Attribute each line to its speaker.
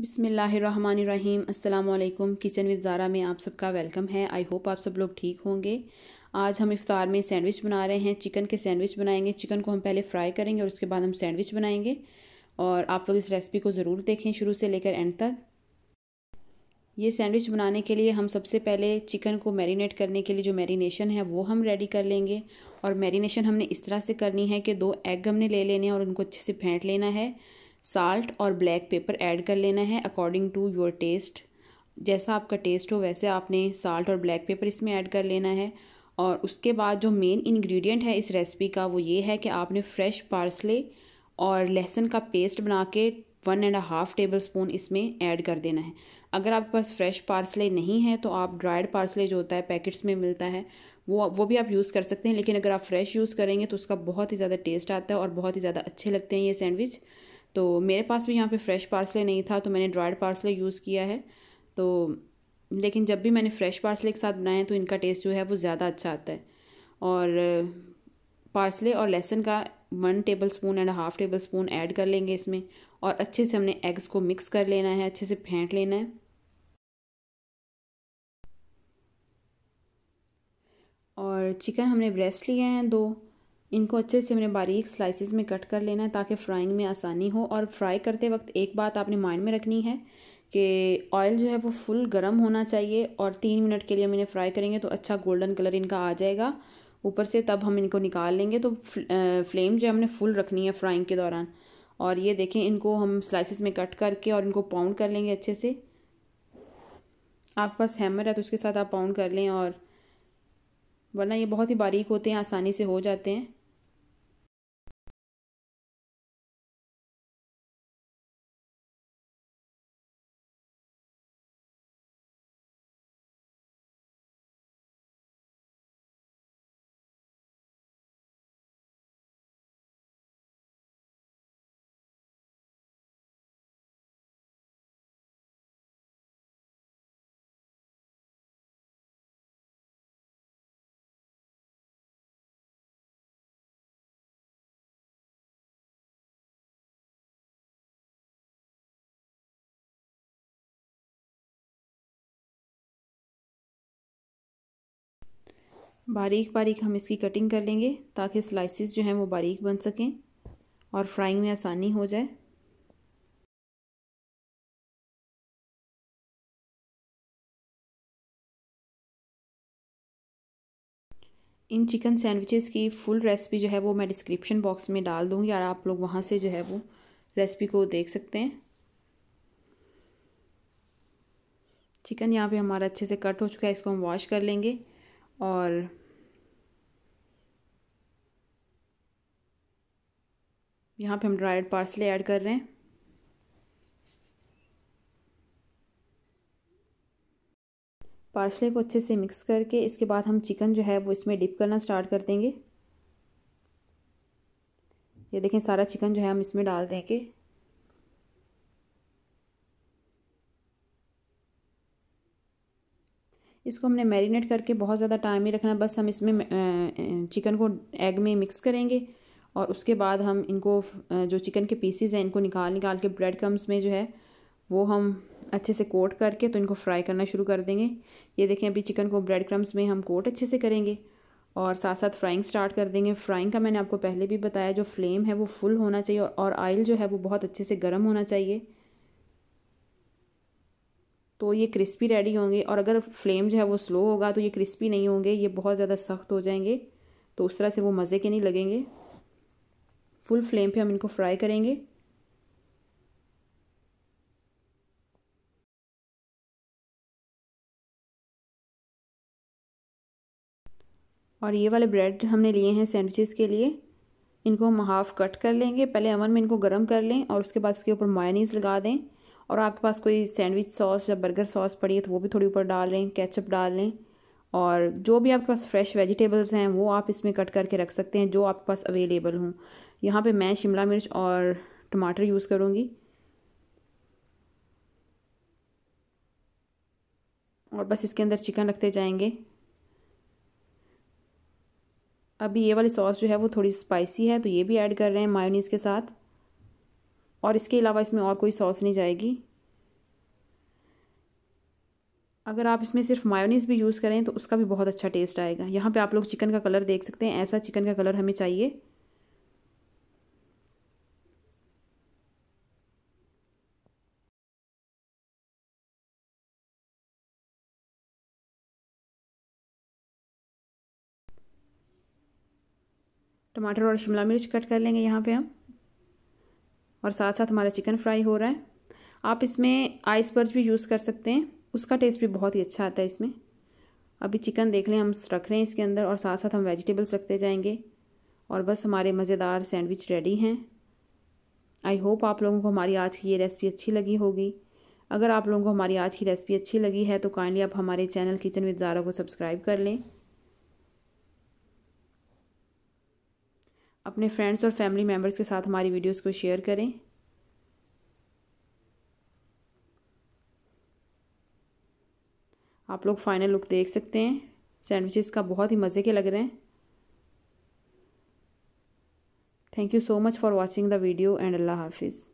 Speaker 1: बिसमीम् अल्लाम kitchen with Zaara में आप सबका वेलकम है आई होप आप सब लोग ठीक होंगे आज हम इफ़ार में सैंडविच बना रहे हैं चिकन के सैंडविच बनाएंगे चिकन को हम पहले फ्राई करेंगे और उसके बाद हम सैंडविच बनाएंगे और आप लोग इस रेसिपी को ज़रूर देखें शुरू से लेकर एंड तक ये सैंडविच बनाने के लिए हम सबसे पहले चिकन को मैरिनेट करने के लिए जो मैरिनेशन है वो हम रेडी कर लेंगे और मैरिनेशन हमने इस तरह से करनी है कि दो एग हमने ले लेने हैं और उनको अच्छे से फेंट लेना है साल्ट और ब्लैक पेपर ऐड कर लेना है अकॉर्डिंग टू योर टेस्ट जैसा आपका टेस्ट हो वैसे आपने साल्ट और ब्लैक पेपर इसमें ऐड कर लेना है और उसके बाद जो मेन इंग्रेडिएंट है इस रेसिपी का वो ये है कि आपने फ्रेश पार्सले और लहसुन का पेस्ट बना के one and half tablespoon इसमें ऐड कर देना है अगर आपके पास फ्रेश पार्सले नहीं है तो आप ड्राइड पार्सले जो होता है पैकेट्स में मिलता है वो वो भी आप यूज़ कर सकते हैं लेकिन अगर आप फ्रेश यूज़ करेंगे तो उसका बहुत ही ज़्यादा टेस्ट आता है और बहुत ही ज़्यादा अच्छे लगते हैं ये सैंडविच तो मेरे पास भी यहाँ पे फ्रेश पार्सले नहीं था तो मैंने ड्राइड पार्सले यूज़ किया है तो लेकिन जब भी मैंने फ्रेश पार्सले के साथ बनाए तो इनका टेस्ट जो है वो ज़्यादा अच्छा आता है और पार्सले और लहसुन का one tablespoon and half tablespoon add कर लेंगे इसमें और अच्छे से हमने एग्स को मिक्स कर लेना है अच्छे से फेंट लेना है और चिकन हमने ब्रेस्ट लिए हैं दो इनको अच्छे से हमने बारीक स्लाइसिस में कट कर लेना है ताकि फ्राइंग में आसानी हो और फ्राई करते वक्त एक बात आपने माइंड में रखनी है कि ऑयल जो है वो फुल गर्म होना चाहिए और तीन मिनट के लिए हम इन्हें फ्राई करेंगे तो अच्छा गोल्डन कलर इनका आ जाएगा ऊपर से तब हम इनको निकाल लेंगे तो फ्लेम जो है हमने फुल रखनी है फ्राइंग के दौरान और ये देखें इनको हम स्लाइसिस में कट करके और इनको पाउंड कर लेंगे अच्छे से आपके पास हैमर है तो उसके साथ आप पाउंड कर लें और वरना ये बहुत ही बारीक होते हैं आसानी से हो जाते हैं बारीक बारीक हम इसकी कटिंग कर लेंगे ताकि स्लाइसिस जो हैं वो बारीक बन सकें और फ्राइंग में आसानी हो जाए इन चिकन सैंडविचेस की फुल रेसिपी जो है वो मैं डिस्क्रिप्शन बॉक्स में डाल दूँगी और आप लोग वहाँ से जो है वो रेसिपी को देख सकते हैं चिकन यहाँ पे हमारा अच्छे से कट हो चुका है इसको हम वॉश कर लेंगे और यहाँ पे हम ड्राइड पार्सले ऐड कर रहे हैं पार्सले को अच्छे से मिक्स करके इसके बाद हम चिकन जो है वो इसमें डिप करना स्टार्ट कर देंगे ये देखें सारा चिकन जो है हम इसमें डाल देंगे इसको हमने मैरिनेट करके बहुत ज़्यादा टाइम ही रखना बस हम इसमें चिकन को एग में मिक्स करेंगे और उसके बाद हम इनको जो चिकन के पीसीज हैं इनको निकाल निकाल के ब्रेड क्रम्स में जो है वो हम अच्छे से कोट करके तो इनको फ्राई करना शुरू कर देंगे ये देखें अभी चिकन को ब्रेड क्रम्स में हम कोट अच्छे से करेंगे और साथ साथ फ्राइंग स्टार्ट कर देंगे फ्राइंग का मैंने आपको पहले भी बताया जो फ्लेम है वो फुल होना चाहिए और ऑयल जो है वो बहुत अच्छे से गर्म होना चाहिए तो ये क्रिस्पी रेडी होंगे और अगर फ्लेम जो है वो स्लो होगा तो ये क्रिस्पी नहीं होंगे ये बहुत ज़्यादा सख्त हो जाएंगे तो उस तरह से वो मज़े के नहीं लगेंगे फुल फ्लेम पे हम इनको फ्राई करेंगे और ये वाले ब्रेड हमने लिए हैं सैंडविचेस के लिए इनको हम हाफ़ कट कर लेंगे पहले अवन में इनको गर्म कर लें और उसके बाद इसके ऊपर मायनीज़ लगा दें और आपके पास कोई सैंडविच सॉस या बर्गर सॉस पड़ी है तो वो भी थोड़ी ऊपर डाल लें कैचअप डाल लें और जो भी आपके पास फ्रेश वेजिटेबल्स हैं वो आप इसमें कट करके रख सकते हैं जो आपके पास अवेलेबल हों यहाँ पे मैं शिमला मिर्च और टमाटर यूज़ करूँगी और बस इसके अंदर चिकन रखते जाएंगे अभी ये वाली सॉस जो है वो थोड़ी स्पाइसी है तो ये भी ऐड कर रहे हैं मायोनीज़ के साथ और इसके अलावा इसमें और कोई सॉस नहीं जाएगी अगर आप इसमें सिर्फ मायोनीस भी यूज़ करें तो उसका भी बहुत अच्छा टेस्ट आएगा यहाँ पे आप लोग चिकन का कलर देख सकते हैं ऐसा चिकन का कलर हमें चाहिए टमाटर और शिमला मिर्च कट कर लेंगे यहाँ पे हम और साथ साथ हमारा चिकन फ्राई हो रहा है आप इसमें आइसबर्ज भी यूज़ कर सकते हैं उसका टेस्ट भी बहुत ही अच्छा आता है इसमें अभी चिकन देख लें हम रख रहे हैं इसके अंदर और साथ साथ हम वेजिटेबल्स रखते जाएंगे और बस हमारे मज़ेदार सैंडविच रेडी हैं आई होप आप लोगों को हमारी आज की ये रेसिपी अच्छी लगी होगी अगर आप लोगों को हमारी आज की रेसिपी अच्छी लगी है तो काइंडली आप हमारे चैनल किचन विद ज़ारा को सब्सक्राइब कर लें अपने फ्रेंड्स और फैमिली मेम्बर्स के साथ हमारी वीडियोस को शेयर करें आप लोग फाइनल लुक देख सकते हैं सैंडविचेस का बहुत ही मज़े के लग रहे हैं thank you so much for watching the video and Allah हाफिज़